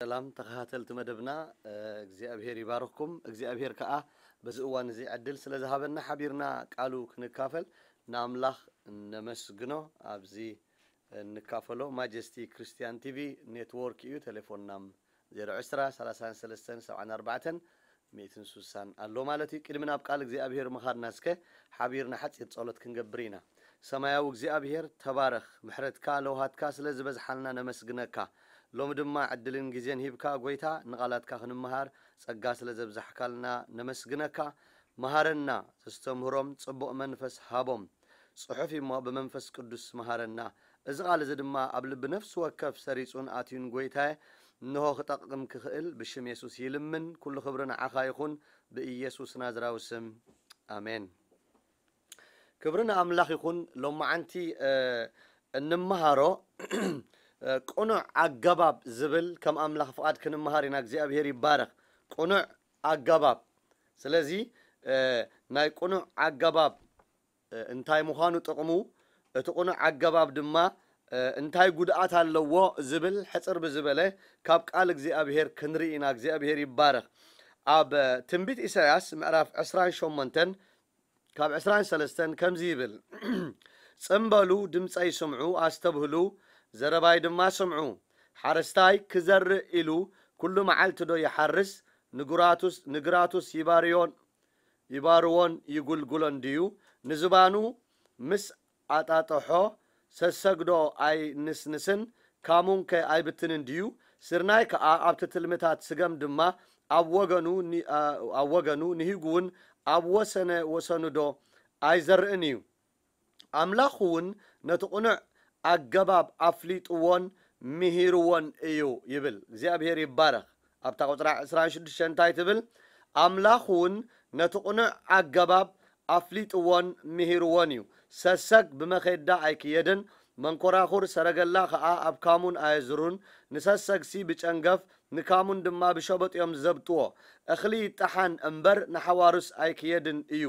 ሰላም ተኸታተልቲ መደብና እግዚኣብሔር ይባርኽኩም እግዚኣብሔር ከዓ በዚ እዋን እዚ ዕድል ስለ ዝሃበና ሓቢርና ቃሉ ክንካፈል ንኣምላኽ ነመስግኖ ኣብዚ እንካፈሎ ማጀስቲ ክርስቲያን ቲቪ ኔትዎርክ እዩ ቴሌፎንና 0203374 ኣሎ ማለት እዩ ቅድሚ ናብ ቃል እግዚኣብሄር ምኻድና ስከ ሓቢርና ሓፂር ጸሎት ክንገብር ኢና ሰማያዊ እግዚኣብሄር ተባረኽ ምሕረትካ ለውሃትካ ስለ ዝበዝሓልና ነመስግነካ ሎሚ ድማ ዕድልን ግዜን ሂብካ ጎይታ ንቓላትካ ክንምሃር ጸጋ ስለ ዘብዛሕካልና ነመስግነካ መሃረና ዘስተምህሮም ጽቡቕ መንፈስ ሃቦም ጽሑፍ እሞ ብመንፈስ ቅዱስ መሃረና እዚ ቓል እዚ ድማ ኣብ ልቢ ነፍሲ ወከፍ ሰሪጹን ኣትዩን ጐይታየ እንሆ ክጠቕም ክኽእል ብሽም የሱስ ይልምን ኩሉ ክብሪ ንዓኻ ይኹን ብኢየሱስ ናዝራዊ ስም ኣሜን ክብሪ ንኣምላኽ ይኹን ሎማዓንቲ እንመሃሮ ቁኑዕ ኣገባብ ዝብል ከም ኣምላኽ ፍቓድ ክንምሃር ኢና እግዚኣብሄር ይባረኽ ቁኑዕ ኣገባብ ስለዚ ናይ ቁኑዕ ኣገባብ እንታይ ምዃኑ ጥቕሙ እቲ ቁኑዕ ኣገባብ ድማ እንታይ ጉድኣት ኣለዎ ዝብል ሕፅር ብዝበለ ካብ ቃል እግዚኣብሄር ክንርኢ ኢና እግዚኣብሄር ይባረኽ ኣብ ትንቢት ኢሳያስ ምዕራፍ 28 ካብ 23 ከምዚ ይብል ፅምበሉ ድምፀ ይስምዑ ኣስተብህሉ ዘረባይ ድማ ስምዑ ሓረስታይ ክዘርእ ኢሉ ኩሉ መዓልቲ ዶ ይሓርስ ንጉራቱስ ንግራቱስ ይባርዮን ይባርዎን ይጉልጉሎን ድዩ ንዝባኑ ምስ ኣጣጥሖ ሰሰግዶ ኣይንስንስን ካሙን ከ ኣይብትንን ድዩ ስርናይ ከዓ ኣብቲ ትልምታት ስገም ድማ ኣብ ወገኑ ንሂጉ እውን ኣብ ወሰነ ወሰኑ ዶ ኣይዘርእን እዩ ኣምላኽ እውን ነቲ ቕኑዕ ኣገባብ ኣፍሊጥዎን ምሂርዎን እዩ ይብል እግዚኣብሔር ይባረኽ ኣብታ ቁፅራ 26 እንታይ ትብል ኣምላኽ እውን ነቲ ቕኑዕ ኣገባብ ኣፍሊጥዎን ምሂርዎን እዩ ሰሰግ ብመኼዳ ኣይክየድን መንኰራኹር ሰረገላ ኸዓ ኣብ ካሙን ኣየዝሩን ንሰሰግሲ ብጨንገፍ ንካሙን ድማ ብሸበጥ እዮም ዘብጥዎ እኽሊ ይጠሓን እምበር ንሓዋርስ ኣይክየድን እዩ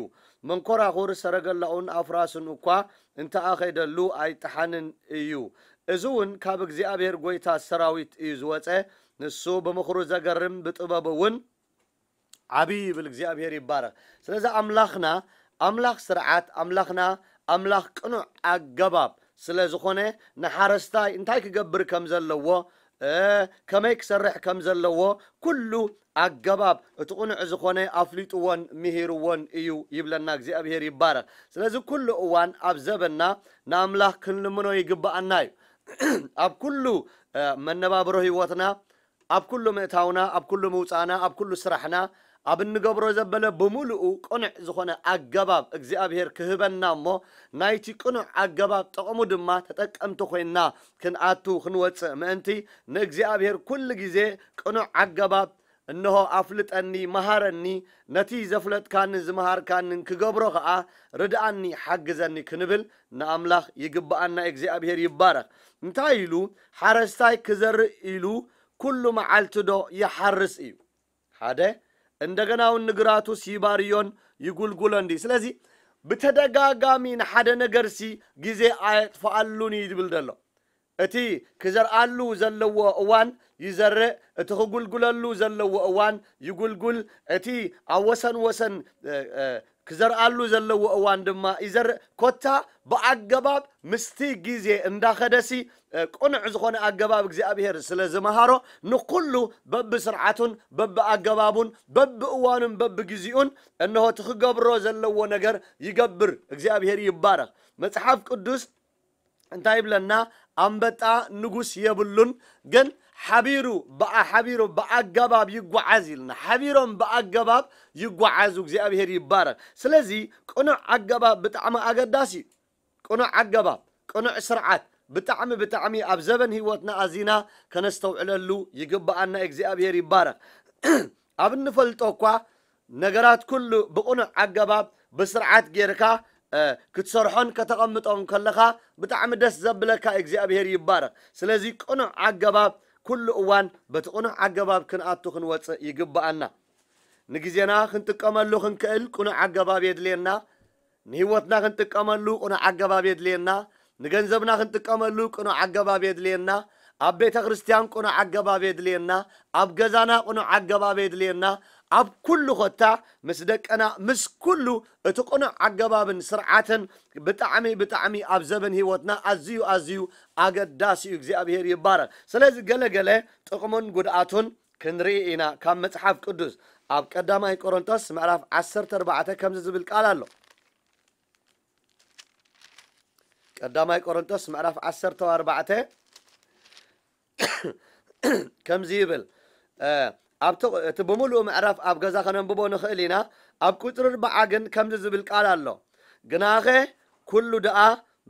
መንኰራኹር ሰረገላኡን ኣፍራስን እኳ እንተኣ ኸይደሉ ኣይጠሓንን እዩ እዚ እውን ካብ እግዚኣብሔር ጐይታ ሰራዊት እዩ ዝወፀ ንሱ ብምኽሩ ዘገርም ብጥበብ እውን ዓብይ ይብል እግዚኣብሔር ይባረኽ ስለዚ ኣምላኽና ኣምላኽ ስርዓት ኣምላኽና ኣምላኽ ቅኑዕ ኣገባብ ስለ ዝኾነ ንሓረስታይ እንታይ ክገብር ከም ዘለዎ ከመይ ክሰርሕ ከም ዘለዎ ኩሉ ኣገባብ እቲ ቕኑዕ ዝኾነ ኣፍሊጡዎን ምሂርዎን እዩ ይብለና እግዚኣብሔር ይባረክ ስለዚ ኩሉ እዋን ኣብ ዘበና ንኣምላኽ ክንልምኖ ይግባአና እዩ ኣብ ኩሉ መነባብሮ ህይወትና ኣብ ኩሉ ምእታውና ኣብ ኩሉ ምውፃእና ኣብ ኩሉ ስራሕና ኣብ እንገብሮ ዘበለ ብምሉኡ ቅኑዕ ዝኾነ ኣገባብ እግዚኣብሄር ክህበና እሞ ናይቲ ቅኑዕ ኣገባብ ጥቕሙ ድማ ተጠቀምቲ ኮይንና ክንኣቱ ክንወፅእ ምእንቲ ንእግዚኣብሄር ኩሉ ግዜ ቅኑዕ ኣገባብ እንሆ ኣፍልጠኒ መሃረኒ ነቲ ዘፍለጥካንን ዝመሃርካንን ክገብሮ ከዓ ርድኣኒ ሓግዘኒ ክንብል ንኣምላኽ ይግብኣና እግዚኣብሄር ይባረኽ እንታይ ኢሉ ሓረስታይ ክዘርእ ኢሉ ኩሉ መዓልቲ ዶ ይሓርስ እዩ ሓደ እንደገናው ንግራቱ ሲባርዮን ይጉልጉሎ እንዲ ስለዚህ ብተደጋጋሚ ንሓደ ነገር ሲ ግዜ ኣየጥፍኣሉን እዩ ዝብል ዘሎ እቲ ክዘርኣሉ ዘለዎ እዋን ይዘርእ እቲ ክጉልጉለሉ ዘለዎ እዋን ይጉልጉል እቲ ኣብ ወሰን ወሰን ክዘርአሉ ዘለዎ እዋን ድማ ይዘር ኮታ ብኣገባብ ምስቲ ግዜ እንዳኸደሲ ቁኑዕ ዝኾነ ኣገባብ እግዚኣብሔር ስለ ዝመሃሮ ንኩሉ በቢ በቢ ስርዓቱን ኣገባቡን በቢ እዋኑን በቢ ግዜኡን እንሆ እቲ ክገብሮ ዘለዎ ነገር ይገብር እግዚኣብሔር ይባረኽ መፅሓፍ ቅዱስ እንታይ ይብለና ኣንበጣ ንጉስ የብሉን ግን ሐቢሩ ሐቢሮ ብኣገባብ ይጓዓዝ ኢልና ሓቢሮም ብኣገባብ ይጓዓዙ እግዚኣብሄር ይባረክ። ስለዚ ቅኑዕ ኣገባብ ብጣዕሚ ኣገዳሲ እዩ። ቅኑዕ ኣገባብ ቅኑዕ ስርዓት ብጣዕሚ ብጣዕሚ ኣብ ዘበን ሂወትና ኣዚና ከነስተውዕለሉ ይግባኣና እግዚኣብሄር ይባረክ። ኣብ እንፈልጦ እኳ ነገራት ኩሉ ብቕኑዕ ኣገባብ ብስርዓት ጌርካ ክትሰርሖን ከተቐምጦን ከለኻ ብጣዕሚ ደስ ዘብለካ እግዚኣብሄር ይባረክ። ስለዚ ቅኑዕ ኣገባብ ኩሉ እዋን በቲ ዓገባብ ክንኣቱ ክንወፅእ ይግብኣና ንግዜና ክንጥቀመሉ ክንክእል ቁኑዕ ዓገባብ የድልየና ንህይወትና ክንጥቀመሉ ቁኑዕ ዓገባብ የድልየና ንገንዘብና ክንጥቀመሉ ቁኑዕ ዓገባብ የድልየና ኣብ ቤተ ክርስቲያን ቁኑዕ ዓገባብ የድልየና ኣብ ገዛና ቁኑዕ ዓገባብ የድልየና ኣብ ኩሉ ኮታ ምስ ደቀና ምስ ኩሉ እቲ ቁኑዕ ኣገባብን ስርዓትን ብጣዕሚ ብጣዕሚ ኣብ ዘበን ሂወትና ኣዝዩ ኣዝዩ ኣገዳሲ እዩ እግዚኣብሔር ይባረክ ስለዚ ገለገለ ጥቕሙን ጉድኣቱን ክንርኢ ኢና ካብ መፅሓፍ ቅዱስ ኣብ ቀዳማይ ቆሮንቶስ ምዕራፍ 14 ከምዚ ዝብል ቃል ኣሎ ቀዳማይ ቆሮንቶስ ምዕራፍ 14 ከምዚ ይብል እቲ ብምሉእ ምዕራፍ ኣብ ገዛ ከነንብቦ ንኽእል ኢና ኣብ ቁፅሪ ርብዓ ግን ከምዚ ዝብል ቃል ኣሎ ግናኸ ኩሉ ደኣ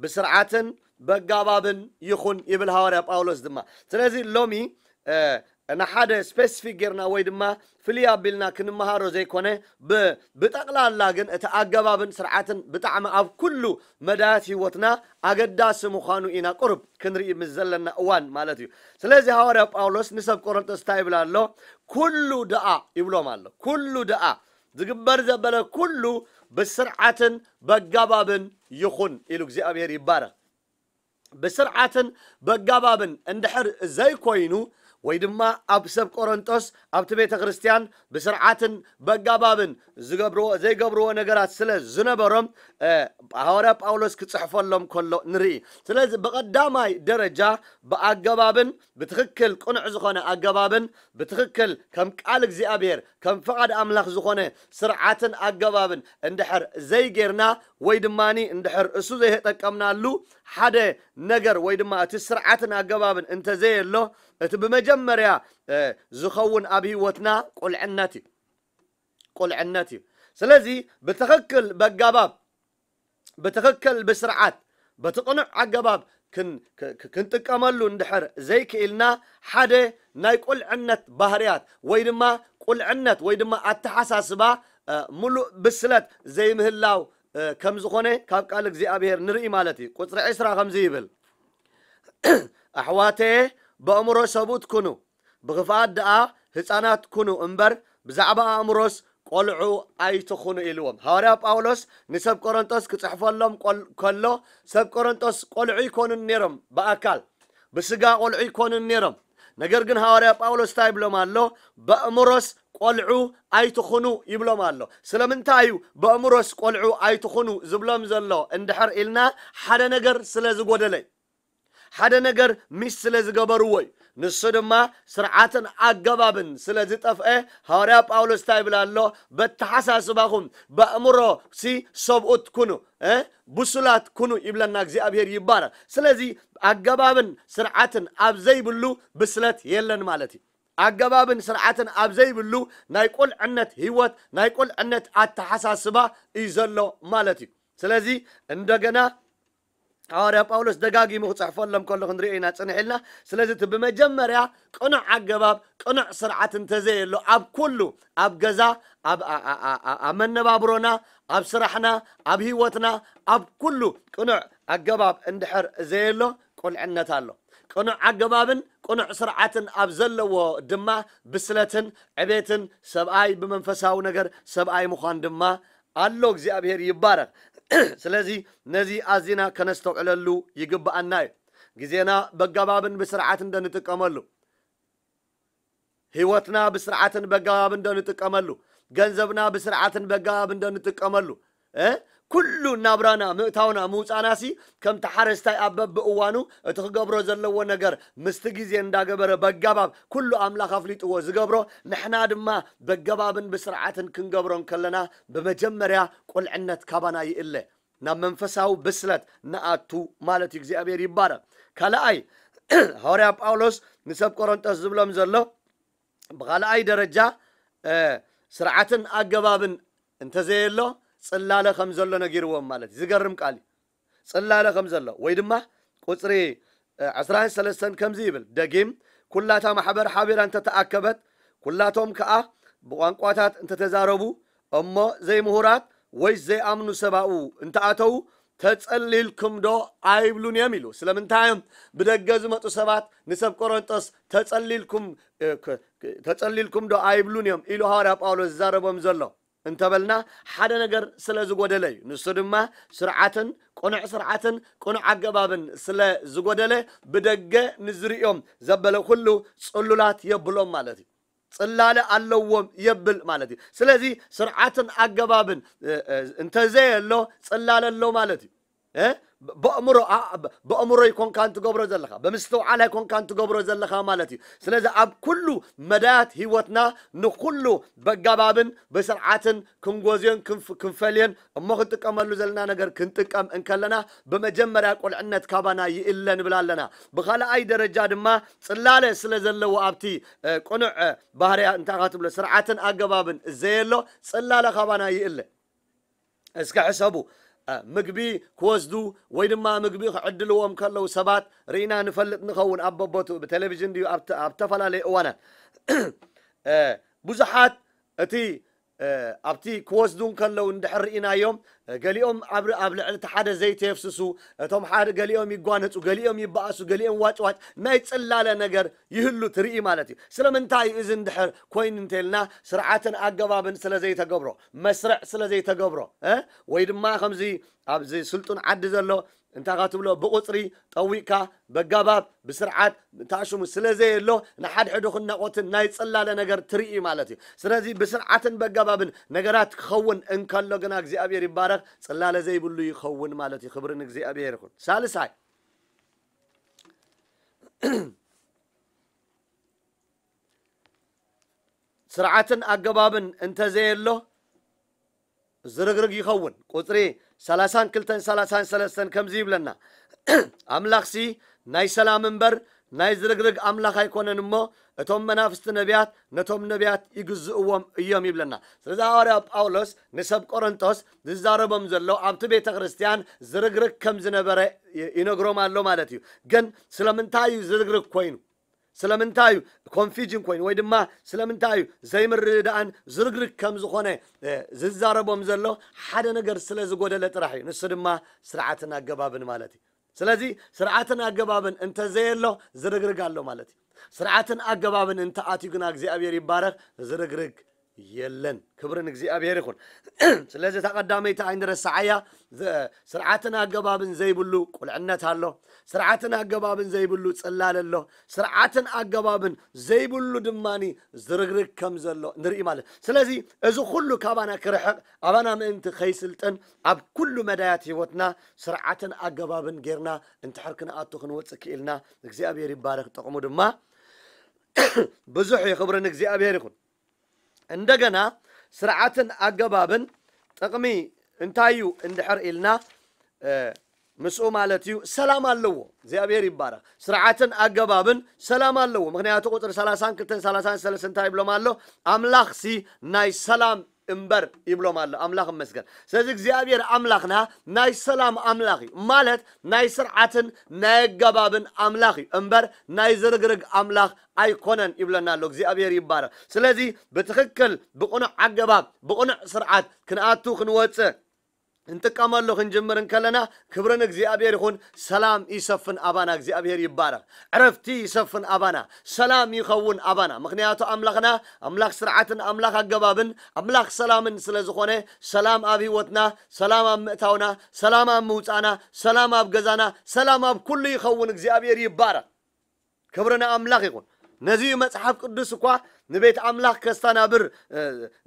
ብስርዓትን በጋባብን ይኹን ይብል ሃዋርያ ጳውሎስ ድማ ስለዚ ሎሚ ንሓደ ስፔሲፊክ ጌርና ወይ ድማ ፍልይ ኣቢልና ክንመሃሮ ዘይኮነ ብጠቕላላ ግን እቲ ኣገባብን ስርዓትን ብጣዕሚ ኣብ ኩሉ መዳያት ሂወትና ኣገዳሲ ምዃኑ ኢና ቁርብ ክንርኢ ምስ ዘለና እዋን ማለት እዩ ስለዚ ሃዋርያ ጳውሎስ ንሰብ ቆሮንቶስ እንታይ ይብል ኣሎ ኩሉ ደኣ ይብሎም ኣሎ ኩሉ ደኣ ዝግበር ዘበለ ኩሉ ብስርዓትን በጋባብን ይኹን ኢሉ እግዚኣብሔር ይባረ ብስርዓትን በጋባብን እንድሕር ዘይኮይኑ ወይ ድማ ኣብ ሰብ ቆሮንጦስ ኣብቲ ቤተ ክርስቲያን ብስርዓትን በጋባብን ዘይገብርዎ ነገራት ስለ ዝነበሮም ሐዋርያ ጳውሎስ ክፅሕፈሎም ከሎ ንርኢ ስለዚ ብቐዳማይ ደረጃ ብኣገባብን ብትክክል ቁኑዕ ዝኾነ ኣገባብን ብትክክል ከም ቃል እግዚኣብሔር ከም ፍቓድ ኣምላኽ ዝኾነ ስርዓትን ኣገባብን እንድሕር ዘይጌርና ወይ ድማኒ እንድሕር እሱ ዘይጠቀምናሉ ሓደ ነገር ወይ ድማ እቲ ስርዓትን ኣገባብን እንተዘየሎ እቲ ብመጀመርያ ዝኸውን ኣብ ሂወትና ቁልዕነት እዩ ቁልዕነት እዩ ስለዚ ብትኽክል በጋባብ ብትኽክል ብስርዓት በቲ ቅኑዕ ኣገባብ ክንጥቀመሉ እንድሕር ዘይክኢልና ሓደ ናይ ቁልዕነት ባህርያት ወይ ድማ ቁልዕነት ወይ ድማ ኣተሓሳስባ ሙሉእ ብስለት ዘይምህላው ከም ዝኾነ ካብ ቃል እግዚኣብሔር ንርኢ ማለት እዩ ቁፅሪ 2ስራ ከምዚ ይብል ኣሕዋተየ ብኣእምሮ ሰብኡት ኩኑ ብኽፍኣት ደኣ ህፃናት ኩኑ እምበር ብዛዕባ ኣእምሮስ ቆልዑ ኣይትኹኑ ኢልዎም ሃዋርያ ጳውሎስ ንሰብ ቆሮንጦስ ክፅሕፈሎም ከሎ ሰብ ቆሮንጦስ ቆልዑ ይኮኑን ነይሮም ብኣካል ብስጋ ቆልዑ ይኮኑን ነይሮም ነገር ግን ሃዋርያ ጳውሎስ እንታይ ይብሎም ኣሎ ብእምሮስ ቆልዑ ኣይትኹኑ ይብሎም ኣሎ ስለምንታይ እዩ ብእምሮስ ቆልዑ ኣይትኹኑ ዝብሎም ዘሎ እንድሕር ኢልና ሓደ ነገር ስለ ዝጎደለይ ሓደ ነገር ሚስ ስለ ዝገበሩ ወይ ንሱ ድማ ስርዓትን ኣገባብን ስለ ዝጠፍአ ሐዋርያ ጳውሎስ እንታይ ይብላ ኣሎ በተሓሳስባኹም በእምሮ ሲ ሰብኡት ኩኑ ብሱላት ኩኑ ይብለና እግዚኣብሔር ይባረክ ስለዚ ኣገባብን ስርዓትን ኣብ ዘይብሉ ብስለት የለን ማለት እዩ ኣገባብን ስርዓትን ኣብ ዘይብሉ ናይ ቁልዕነት ህይወት ናይ ቁልዕነት ኣተሓሳስባ እዩ ዘሎ ማለት እዩ ስለዚ እንደገና ሐዋርያ ጳውሎስ ደጋጊሙ ክፅሕፈሎም ከሎ ክንሪኦ ኢና ፅንሕ ስለዚ እቲ ብመጀመርያ ቅኑዕ ኣገባብ ቅኑዕ ስርዓት እንተዘየሎ ኣብ ኩሉ ኣብ ገዛ ኣብ መነባብሮና ኣብ ስራሕና ኣብ ሂወትና ኣብ ኩሉ ቅኑዕ ኣገባብ እንድሕር ዘየሎ ቁልዕነት ኣሎ ቅኑዕ ኣገባብን ቅኑዕ ስርዓትን ኣብ ዘለዎ ድማ ብስለትን ዕቤትን ሰብኣይ ብመንፈሳዊ ነገር ሰብኣይ ምኳን ድማ ኣሎ እግዚኣብሔር ይባረክ ስለዚ ነዚ ኣዝና ከነስተውዕለሉ ይግብአና እዩ ግዜና በጋባብን ብስርዓት እንደንጥቀመሉ ህይወትና ብስርዓትን በጋባብ እንደንጥቀመሉ ገንዘብና ብስርዓትን በጋባብ እንደንጥቀመሉ ኩሉ ናብራና ምእታውና ምውፃና ሲ ከምቲ ሓረስታይ ኣብ በብእዋኑ እቲ ክገብሮ ዘለዎ ነገር ምስቲ ግዜ እንዳገበረ በጋባብ ኩሉ ኣምላኽ ኣፍሊጥዎ ዝገብሮ ንሕና ድማ በገባብን ብስርዓትን ክንገብሮን ከለና ብመጀመርያ ቁልዕነት ካባና ይእለ ናብ መንፈሳዊ ብስለት ንኣቱ ማለት እዩ እግዚኣብሔር ይባረክ ካልኣይ ሃርያ ጳውሎስ ንሰብ ቆሮንጦስ ዝብሎም ዘሎ ብካልኣይ ደረጃ ስርዓትን ኣገባብን እንተዘየሎ ጽላለ ከም ዘሎ ነጊርዎም ማለት እዩ ዝገርም ቃል እዩ ጽላለ ከም ዘሎ ወይ ድማ ቁፅሪ 23 ከምዚ ይብል ደጊም ኩላታ ማሕበር ሓቢራ እንተተኣከበት ኩላቶም ከዓ ብቋንቋታት እንተተዛረቡ እሞ ዘይምሁራት ወይ ዘይኣምኑ ሰብኡ እንተኣተዉ ተጸሊልኩም ዶ ኣይብሉን እዮም ኢሉ ስለምንታዮም ብደገ ዝመፁ ሰባት ንሰብ ቆሮንጦስ ተጸሊልኩም ተጸሊልኩም ዶ ኣይብሉን እዮም ኢሉ ሃዋርያ ጳውሎስ ዝዛረቦም ዘሎ እንተበልና ሓደ ነገር ስለ ዝጎደለ እዩ ንሱ ድማ ስርዓትን ቁኑዕ ስርዓትን ቁኑዕ ኣገባብን ስለ ዝጎደለ ብደገ ንዝርኦም ዘበለ ኩሉ ፅሉላት የብሎም ማለት እዩ ፅላለ ኣለዎም የብል ማለት እዩ ስለዚ ስርዓትን ኣገባብን እንተዘየሎ ፅላለ ኣሎ ማለት እዩ بأمر بأمر يكون كان تجبر زلخا بمستوعنا يكون كان تجبر زلخا مالتي سنذا أب كل مدات هيوتنا نكل بجبابن بسرعة كنجوزين كنف كنفلين أما كنت كم زلنا نجر كنت كم إن كلنا بمجمع يقول عنا تكابنا يإلا نبلا لنا بخلا أي درجة ما سلالة سلزلة وأبتي آه، قنع آه، بهري أنت غاتب لسرعة أجبابن زيلو سلالة خبنا يإلا اسكع حسابه مقبي كوزدو ويدما مقبي عدلو أم كلو سبات رينا نفلت نخون أببوتو بتلفزيون ديو أبتفلا لي أوانا بزحات أتي ኣብቲ ክወስዱ ከለዉ እንድሕርኢናዮም ገሊኦም ኣብ ልዕሊ እቲ ሓደ ዘይቲ የፍስሱ እቶም ሓደ ገሊኦም ይጓነፁ ገሊኦም ይበኣሱ ገሊኦም ዋጭዋጭ ናይ ፅላለ ነገር ይህሉ ትርኢ ማለት እዩ ስለምንታይ እዩ እዚ እንድሕር ኮይኑ እንተልና ስርዓትን ኣገባብን ስለዘይተገብሮ መስርዕ ስለዘይተገብሮ ወይ ድማ ከምዚ ኣብዚ ስልጡን ዓዲ ዘሎ እንታ ካትብሎ ብቁፅሪ ጠዊቕካ በጋባብ ብስርዓት እንታሽሙ ስለዘየሎ ንሓድሕዱ ክነቆትን ናይ ፅላለ ነገር ትርኢ ማለት እዩ ስለዚ ብስርዓትን በጋባብን ነገራት ክኸውን እንከሎ ግና እግዚኣብሔር ይባረኽ ፅላለ ዘይብሉ ይኸውን ማለት እዩ ክብርን እግዚኣብሔር ይኹን ሳልሳይ ስርዓትን ኣገባብን እንተዘየሎ ዝርግርግ ይኸውን ቁፅሪ ሰላሳን ክልተን ሰላሳን ሰለስተን ከምዚ ይብለና ኣምላኽ ሲ ናይ ሰላም እምበር ናይ ዝርግርግ ኣምላኽ ኣይኮነን እሞ እቶም መናፍስቲ ነቢያት ነቶም ነቢያት ይግዝእዎም እዮም ይብለና ስለዚ ሐዋርያ ጳውሎስ ንሰብ ቆሮንቶስ ዝዛረቦም ዘሎ ኣብቲ ቤተ ክርስቲያን ዝርግርግ ከም ዝነበረ ይነግሮም ኣሎ ማለት እዩ ግን ስለምንታይ እዩ ዝርግርግ ኮይኑ ስለምንታይ ኮንፊጅን ኮይኑ ወይ ድማ ስለምንታይ እዩ ዘይምርድኣን ዝርግርግ ከም ዝኾነ ዝዛረቦም ዘሎ ሓደ ነገር ስለ ዝጎደለ ጥራሕ እዩ ንሱ ድማ ስርዓትን ኣገባብን ማለት እዩ ስለዚ ስርዓትን ኣገባብን እንተዘየሎ ዝርግርግ ኣሎ ማለት እዩ ስርዓትን ኣገባብን እንተኣትዩ ግና እግዚኣብሔር ይባረኽ ዝርግርግ የለን ክብርን እግዚኣብሔር ይኹን ስለዚ እታ ቀዳመይቲ ኣይንረሳዓያ ስርዓትን ኣገባብን ዘይብሉ ቁልዕነት ኣሎ ስርዓትን ኣገባብን ዘይብሉ ፅላል ኣሎ ስርዓትን ኣገባብን ዘይብሉ ድማኒ ዝርግርግ ከም ዘሎ ንርኢ ማለት ስለዚ እዚ ኩሉ ካባና ክርሕቕ ኣባና ምእንቲ ከይስልጥን ኣብ ኩሉ መዳያት ሂወትና ስርዓትን ኣገባብን ጌርና እንትሕር ክንኣቱ ክንወፅእ ክኢልና እግዚኣብሔር ይባረክ ጠቕሙ ድማ ብዙሕ ይኽብርን እግዚኣብሔር ይኹን እንደገና ስርዓትን ኣገባብን ጥቕሚ እንታይ እዩ እንድሕር ኢልና ምስኡ ማለት እዩ ሰላም ኣለዎ እግዚኣብሔር ይባረኽ ስርዓትን ኣገባብን ሰላም ኣለዎ ምክንያቱ ቁፅሪ 32 33 እንታይ ይብሎም ኣሎ ኣምላኽሲ ናይ ሰላም እምበር ይብሎማለ ኣሎ ኣምላኽ መስገን ስለዚ እግዚኣብሔር ኣምላኽና ናይ ሰላም ኣምላኽ እዩ ማለት ናይ ስርዓትን ናይ ኣገባብን ኣምላኽ እዩ እምበር ናይ ዝርግርግ ኣምላኽ ኣይኮነን ይብለና ኣሎ እግዚኣብሔር ይባረ ስለዚ ብትኽክል ብቕኑዕ ኣገባብ ብቕኑዕ ስርዓት ክንኣቱ ክንወፅእ እንጥቀመሉ ክንጅምርን ከለና ክብርን እግዚአብሔር ይኹን ሰላም ይሰፍን ኣባና እግዚኣብሔር ይባረኽ ዕረፍቲ ይሰፍን ኣባና ሰላም ይኸውን ኣባና ምክንያቱ ኣምላኽና ኣምላኽ ስርዓትን ኣምላኽ ኣገባብን ኣምላኽ ሰላምን ስለ ዝኾነ ሰላም ኣብ ህይወትና ሰላም ኣብ ምእታውና ሰላም ኣብ ምውፃእና ሰላም ኣብ ገዛና ሰላም ኣብ ኩሉ ይኸውን እግዚኣብሔር ይባረኽ ክብርና ኣምላኽ ይኹን ነዚ መፅሓፍ ቅዱስ እኳ ንቤት ኣምላኽ ከስተናብር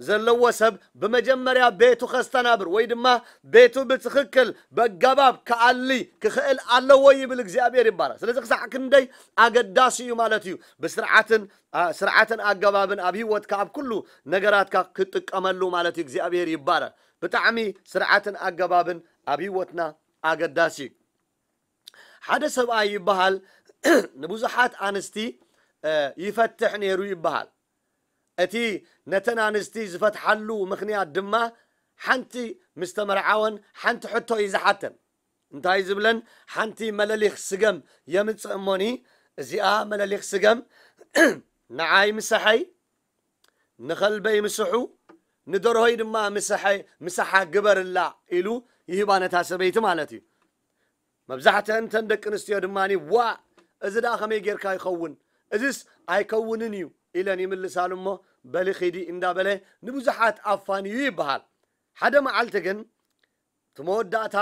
ዘለዎ ሰብ ብመጀመርያ ቤቱ ከስተናብር ወይ ድማ ቤቱ ብትኽክል በገባብ ክኣሊ ክኽእል ኣለዎ ይብል እግዚኣብሔር ይባላል ስለዚ ክሳዕ ክንደይ ኣገዳሲ እዩ ማለት እዩ ብስርዓትን ስርዓትን ኣገባብን ኣብ ሂወትካ ኣብ ኩሉ ነገራትካ ክጥቀመሉ ማለት እዩ እግዚኣብሔር ይባላል ብጣዕሚ ስርዓትን ኣገባብን ኣብ ሂወትና ኣገዳሲ ሓደ ሰብኣይ ይበሃል ንብዙሓት ኣንስቲ ይፈትሕ ነይሩ ይበሃል እቲ ነተን ኣንስቲ ዝፈትሓሉ ምኽንያት ድማ ሓንቲ ምስ ተመርዓወን ሓንቲ ሕቶ እዩ ዝሓተን እንታይ ዝብለን ሓንቲ መለሊኽ ስገም የምፅእ እሞኒ እዚኣ መለሊኽ ስገም ንዓይ ምሳሐይ ንኸልበይ ምስሑ ንደርሆይ ድማ ምሳሓ ግበርላ ኢሉ ይህባ ነታ ሰበይቲ ማለት እዩ መብዛሕትአን ተን ደቂ ኣንስትዮ ድማኒ ዋ እዚ ደኣ ከመይ ጌርካ ይኸውን እዚስ ኣይከውንን እዩ ኢለን ይምልሳሉ እሞ በሊ ኺዲ እንዳበለ ንብዙሓት ኣፋንዩ ይበሃል ሓደ መዓልቲ ግን እቲ መወዳእታ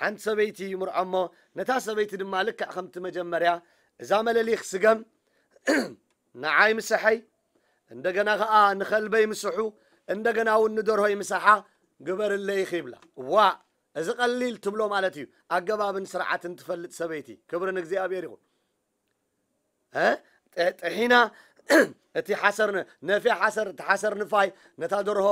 ሓንቲ ሰበይቲ ይምርዖ እሞ ነታ ሰበይቲ ድማ ልክዕ ከምቲ መጀመርያ እዛ መለሊኽ ስገም ንዓይ ምስሐይ እንደገና ከዓ ንኸልበይ ምስሑ እንደገና እውን ንደርሆ ይምስሓ ግበርለይ ይብላ ዋ እዚ ቀሊል ትብሎ ማለት እዩ ኣገባብን ስርዓትን ትፈልጥ ሰበይቲ ክብርን እግዚኣብሔር ይኹን ጥሒና እቲ ሓሰር ነፊ ሓሰር እቲ ሓሰር ንፋይ ነታ ደርሆ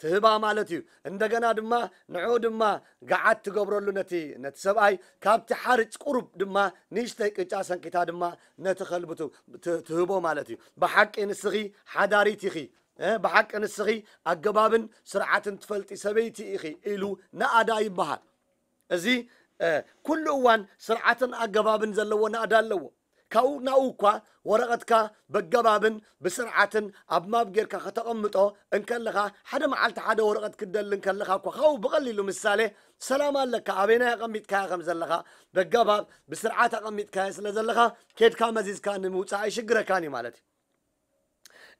ትህባ ማለት እዩ እንደገና ድማ ንዑ ድማ ገዓት ትገብረሉ ነቲ ነቲ ሰብኣይ ካብቲ ሓርጭ ቁሩብ ድማ ንእሽተይ ቅጫ ሰንኪታ ድማ ነቲ ከልብቱ ትህቦ ማለት እዩ ብሓቂ ንስኺ ሓዳሪት ኢኺ ብሓቂ ንስኺ ኣገባብን ስርዓትን ትፈልጢ ሰበይቲ ኢኺ ኢሉ ንኣዳ ይበሃል እዚ ኩሉ እዋን ስርዓትን ኣገባብን ዘለዎ ንኣዳ ኣለዎ ካብኡ ናብኡ እኳ ወረቐትካ ብገባብን ብስርዓትን ኣብ ማብ ጌርካ ከተቐምጦ እንከለኻ ሓደ መዓልቲ ሓደ ወረቐት ክደሊ እንከለኻ እኳ ካብኡ ብቐሊሉ ምሳሌ ሰላም ኣለካ ኣበይናይ ኣቐሚጥካያ ከም ዘለኻ በገባብ ብስርዓት ኣቐሚጥካያ ስለ ዘለኻ ኬድካ መዚዝካ ንምውፃእ ይሽግረካን እዩ ማለት እዩ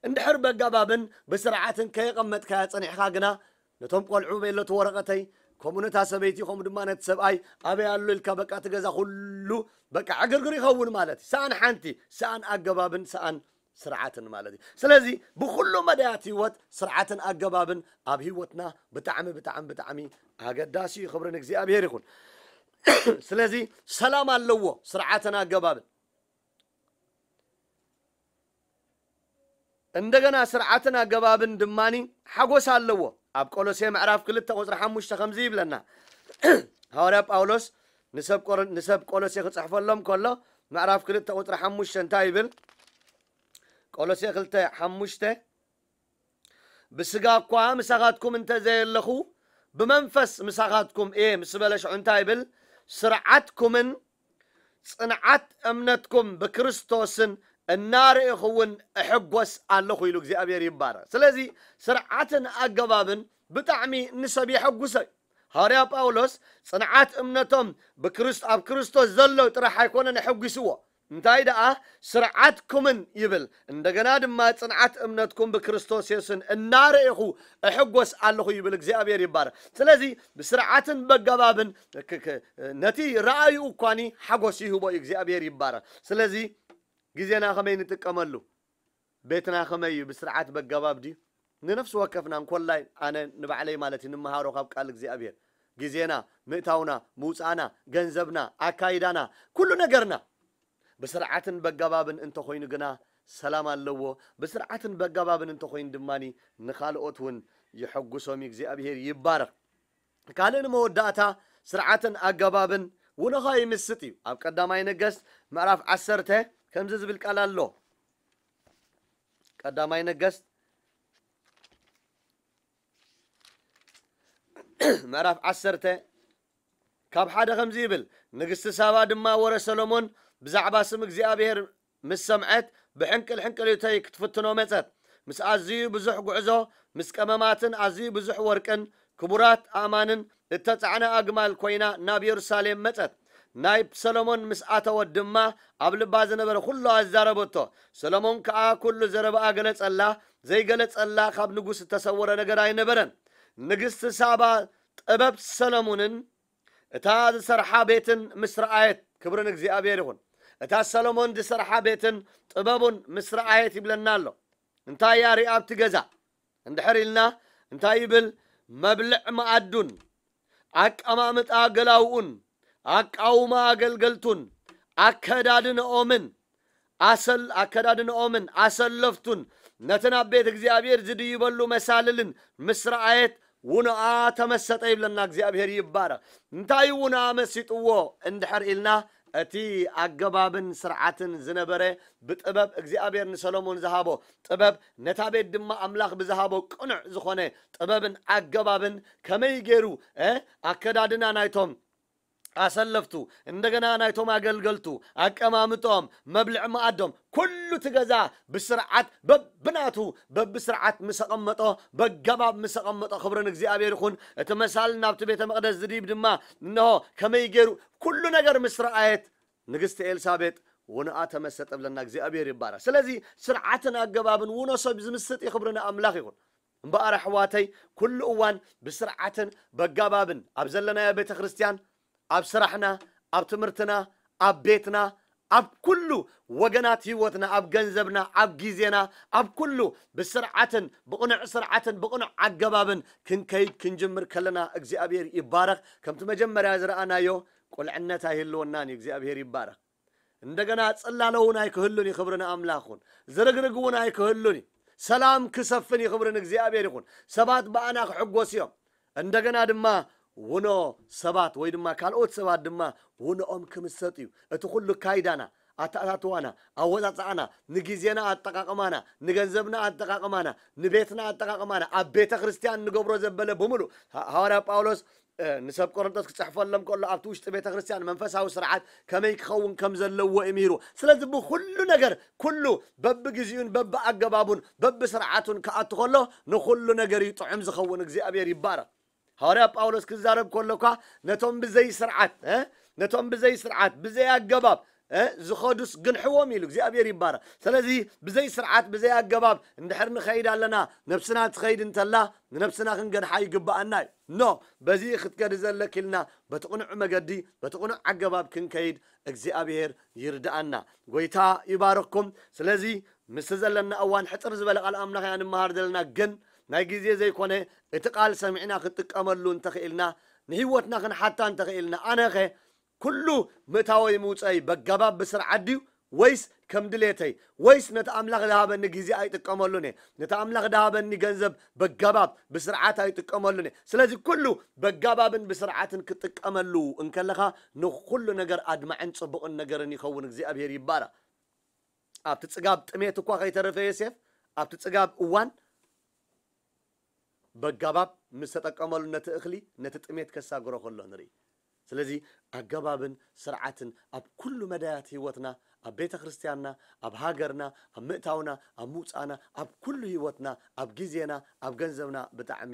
እንድሕር በገባብን ብስርዓትን ከየቐመጥካያ ፀኒሕካ ግና ነቶም ቆልዑ ቤሎቲ ወረቐተይ ከምኡነታ ሰበይቲ ከምኡ ድማ ነቲ ሰብኣይ ኣበይ ኣሎ ኢልካ በቃ እቲ ገዛ ኩሉ በቃ ዕግርግር ይኸውን ማለት እዩ ሰኣን ሓንቲ ሰኣን ኣገባብን ሰኣን ስርዓትን ማለት እዩ ስለዚ ብኩሉ መዳያት ሂወት ስርዓትን ኣገባብን ኣብ ሂወትና ብጣዕሚ ብጣዕሚ ብጣዕሚ ኣገዳሲ እዩ ክብርን እግዚኣብሔር ይኹን ስለዚ ሰላም ኣለዎ ስርዓትን ኣገባብን እንደገና ስርዓትን ኣገባብን ድማኒ ሓጎስ ኣለዎ ኣብ ቆሎሴ ምዕራፍ 2 ቁፅሪ 5 ከምዚ ይብለና ሃዋርያ ጳውሎስ ንሰብ ቆሎሴ ክፅሕፈሎም ከሎ ምዕራፍ 2 ቁፅሪ 5 እንታይ ይብል ቆሎሴ 2 5 ብስጋ እኳ ምሳኻትኩም እንተዘየለኹ ብመንፈስ ምሳኻትኩም እየ ምስ በለ ሽዑ እንታይ ይብል ስርዓትኩምን ፅንዓት እምነትኩም ብክርስቶስን النار يخون أحبوس الله خيلو كذي أبي ريبارا سلازي سرعة أجوابن بتعمي نسبي حقوسك هاريا باولوس صنعات امنتهم بكريست اب كريستوس زلو طرح يكونن حقسوا እንታይ ደኣ ስርዓትኩምን ይብል እንደገና ድማ ፅንዓት እምነትኩም ብክርስቶስ የሱስን እናርእኹ እሕጎስ ኣለኹ ይብል እግዚኣብሔር ይባረ ስለዚ ብስርዓትን በገባብን ነቲ ረኣዩ እኳኒ ሓጎስ ይህቦ እግዚኣብሔር ይባረ ስለዚ ግዜና ከመይ ንጥቀመሉ ቤትና ከመይ እዩ ብስርዓት በገባብ ድዩ ንነፍሲ ወከፍና እንኮላይ ኣነ ንባዕለይ ማለት እዩ ንመሃሮ ካብ ቃል እግዚኣብሔር ግዜና ምእታውና ምውፃእና ገንዘብና ኣካይዳና ኩሉ ነገርና ብስርዓትን በገባብን እንተኮይኑ ግና ሰላም ኣለዎ ብስርዓትን በገባብን እንተኮይኑ ድማኒ ንካልኦት እውን ይሐጉሶም እግዚኣብሔር ይባረኽ ካልእ ንመወዳእታ ስርዓትን ኣገባብን ውነኻ ይምስጥ እዩ ኣብ ቀዳማይ ነገስ ምዕራፍ ዓሰርተ ከምዚ ዝብል ቃል ኣሎ ቀዳማይ ነገስት ምዕራፍ ዓሰርተ ካብ ሓደ ከምዚ ይብል ንግስቲ ሳባ ድማ ወረ ሰሎሞን ብዛዕባ ስም እግዚኣብሔር ምስ ሰምዐት ብሕንቅል ሕንቅልተይ ክትፍትኖ መፀት ምስ ኣዝዩ ብዙሕ ጉዕዞ ምስ ቀመማትን ኣዝዩ ብዙሕ ወርቅን ክቡራት ኣእማንን እተፃዕነ ኣግማል ኮይና ናብ የሩሳሌም መፀት نايب سلمون مسعاته ودما قبل بعض نبر كله أزاربته سلمون كأ كل زرب أجلس الله زي جلس الله خاب نجوس التصور نجراي نبرن نجس سابا أبب سلمونن تاز سرحابيتن مسرعيت كبرن جزي أبيرهن تاز سلمون دي سرحابيتن أببون مسرعيت يبلنا له انتهى يا رئاب تجزا اندحر لنا انتهى يبل مبلع معدون عك أمامت أجلاؤن አቃውማ አገልገልቱን አከዳድን ኦምን አሰል አከዳድን ኦምን አሰለፍቱን ነተና ቤት ዝድ ይበሉ መሳልልን ምስራአየት ውንኣ ተመሰጠ ይብለና እግዚአብሔር ይባረ እንታይ ውንኣ መሲጥዎ እንድሕር ኢልና እቲ ኣገባብን ስርዓትን ዝነበረ ብጥበብ እግዚኣብሔር ንሰሎሞን ዝሃቦ ጥበብ ነታ ቤት ድማ ኣምላኽ ብዝሃቦ ቅኑዕ ዝኾነ ጥበብን ኣገባብን ከመይ ገይሩ ኣከዳድና ናይቶም አሰለፍቱ እንደገና ናይቶም አገልገልቱ አቀማምጦም መብልዕ መኣዶም ኩሉ እቲ ገዛ ብስርዓት በብናቱ በብስርዓት ምስ ኣቐመጦ በገባብ ምስ ክብርን እግዚኣብሔር ይኹን እቲ መሳል ናብቲ ቤተ መቅደስ ዝዲብ ድማ እንሆ ከመይ ገይሩ ኩሉ ነገር ምስ ረኣየት ንግስቲ ኤልሳቤጥ ውንኣ ተመሰጠ ብለና እግዚኣብሔር ይባራ ስለዚ ስርዓትን ኣገባብን ውኖ ሰብ ዝምስጥ ይክብርን ኣምላኽ ይኹን እምበኣር ኣሕዋተይ ኩሉ እዋን ብስርዓትን በጋባብን ኣብ ዘለናዮ ቤተ ክርስቲያን ኣብ ስራሕና ኣብ ትምህርትና ኣብ ቤትና ኣብ ኩሉ ወገናት ህይወትና ኣብ ገንዘብና ኣብ ግዜና ኣብ ኩሉ ብስርዓትን ብቕኑዕ ስርዓትን ብቕኑዕ ኣገባብን ክንከይድ ክንጅምር ከለና እግዚኣብሔር ይባረኽ ከምቲ መጀመርያ ዝረኣናዮ ቁልዕነት ኣይህልወናን እዩ እግዚኣብሔር ይባረኽ እንደገና ጽላሎ እውን ኣይክህሉን ይኽብርን ኣምላኹን ዝርግርግ እውን ኣይክህሉን እዩ ሰላም ክሰፍን ይኽብርን እግዚኣብሔር ይኹን ሰባት በኣና ክሕጐስ እዮም እንደገና ድማ ውኖ ሰባት ወይ ድማ ካልኦት ሰባት ድማ ውንኦም ክምሰጥ እዩ እቲ ኩሉ ካይዳና ኣተኣታትዋና ኣወፃፅዓና ንግዜና ኣጠቃቅማና ንገንዘብና ኣጠቃቅማና ንቤትና ኣጠቃቅማና ኣብ ቤተ ክርስትያን ንገብሮ ዘበለ ብምሉእ ሃዋርያ ጳውሎስ ንሰብ ቆረንጦስ ክፅሕፈሎም ከሎ ኣብቲ ውሽጢ ቤተ ክርስትያን መንፈሳዊ ስርዓት ከመይ ክኸውን ከም ዘለዎ እምሂሩ ስለዚ ብኩሉ ነገር ኩሉ በቢ ግዜኡን በቢግዚኡን በቢኣገባቡን በቢስርዓቱን ክኣት ከሎ ንኩሉ ነገር እዩ ጥዑም ዝኸውን እግዚኣብሔር ይባረክ ሐዋርያ ጳውሎስ ክዛረብ ከሎ እኳ ነቶም ብዘይ ስርዓት ነቶም ብዘይ ስርዓት ብዘይ ኣገባብ ዝኸዱስ ግንሕዎም ኢሉ እግዚኣብሔር ይባሃል ስለዚ ብዘይ ስርዓት ብዘይ ኣገባብ እንድሕር ንኸይድ ኣለና ነብስና ትኸይድ እንተላ ንነብስና ክንገድሓ ይግባአና እዩ ኖ በዚ ክትገድ ዘለክ ኢልና በቲ ቕኑዕ መገዲ በቲ ቕኑዕ ኣገባብ ክንከይድ እግዚኣብሔር ይርዳኣና ጎይታ ይባረኩም ስለዚ ምስ ዘለና እዋን ሕፅር ዝበለ ቓል ኣምላኽ ኢና ንመሃር ዘለና ግን ናይ ግዜ ዘይኮነ እቲ ቃል ሰሚዕና ክጥቀመሉ እንተኽእልና ንህወትና ክንሓታ እንተኽእልና ኣነ ኸ ኩሉ ምእታወይ ምውፀይ በጋባብ ብስርዓት ድዩ ወይስ ከም ድሌተይ ወይስ ነቲ ኣምላኽ ዝሃበኒ ግዜ ኣይጥቀመሉን እየ ነቲ ኣምላኽ ዝሃበኒ ገንዘብ በጋባብ ብስርዓት ኣይጥቀመሉን እየ ስለዚ ኩሉ በጋባብን ብስርዓትን ክጥቀመሉ እንከለኻ ንኩሉ ነገር ኣድማዕን ፅቡቕን ነገርን ይኸውን እግዚኣብሄር ይባላ ኣብቲ ፅጋብ ጥሜት እኳ ከይተረፈ ዮሴፍ ኣብቲ ፅጋብ እዋን በጋባብ ምስ ተጠቀመሉ ነቲ እኽሊ ነቲ ጥሜት ከሳግሮ ከሎ ንርኢ ስለዚ ኣገባብን ስርዓትን ኣብ ኩሉ መዳያት ህይወትና ኣብ ቤተ ክርስቲያንና ኣብ ሃገርና ኣብ ምእታውና ኣብ ምውፃእና ኣብ ኩሉ ህይወትና ኣብ ግዜና ኣብ ገንዘብና ብጣዕሚ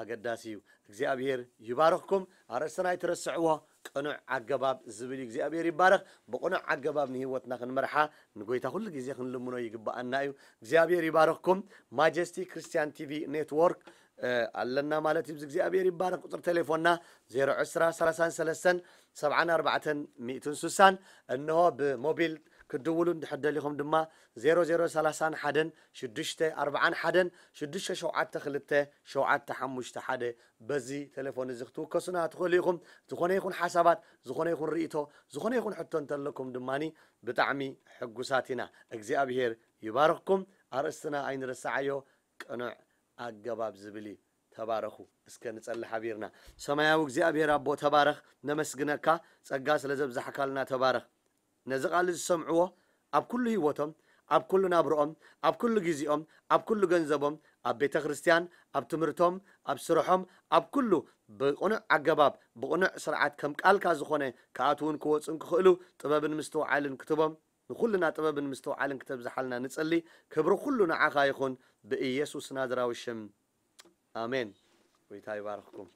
ኣገዳሲ እዩ እግዚኣብሄር ይባረኽኩም ኣርእስናይ ትረስዕዎ ቅኑዕ ኣገባብ ዝብል እዩ እግዚኣብሔር ይባረኽ ብቕኑዕ ኣገባብ ንህይወትና ክንመርሓ ንጎይታ ኩሉ ግዜ ክንልምኖ ይግባአና እዩ እግዚኣብሄር ይባረኽኩም ማጀስቲ ክርስቲያን ቲቪ ኔትዎርክ ኣለና ማለት እዩ እግዚኣብሔር ይባረክ ቁፅሪ ቴሌፎንና 020337460 እንሆ ብሞቢል ክድውሉ እንድሕደሊኹም ድማ 00316161672771 በዚ ቴሌፎን እዚ ክትውከሱና ትኽእሉ ኢኹም ዝኾነ ይኹን ሓሳባት ዝኾነ ይኹን ርእቶ ዝኾነ ይኹን ሕቶ እንተለኩም ድማኒ ብጣዕሚ ሕጉሳት ኢና እግዚኣብሔር ይባርክኩም ኣርእስትና ኣይንረሳዓዮ ቅኑዕ ኣገባብ ዝብል እዩ ተባረኹ እስከ ንፀሊ ሓቢርና ሰማያዊ እግዚኣብሔር ኣቦ ተባረኽ ነመስግነካ ፀጋ ስለ ዘብዛሕካልና ተባረኽ ነዚ ቓል ዝሰምዕዎ ኣብ ኩሉ ህይወቶም ኣብ ኩሉ ናብርኦም ኣብ ኩሉ ግዜኦም ኣብ ኩሉ ገንዘቦም ኣብ ቤተ ክርስትያን ኣብ ትምህርቶም ኣብ ስርሖም ኣብ ኩሉ ብቕኑዕ ኣገባብ ብቕኑዕ ስርዓት ከም ቃልካ ዝኾነ እውን ክወፁን ክኽእሉ ጥበብን ምስትውዓልን ክትቦም ንኩልና ጥበብን ምስተውዓልን ክተብዝሓልና ንጸሊ ክብሪ ኩሉ ንዓኻ ይኹን ብኢየሱስ ናዝራዊ ሽም ኣሜን ወይታ ይባርኽኩም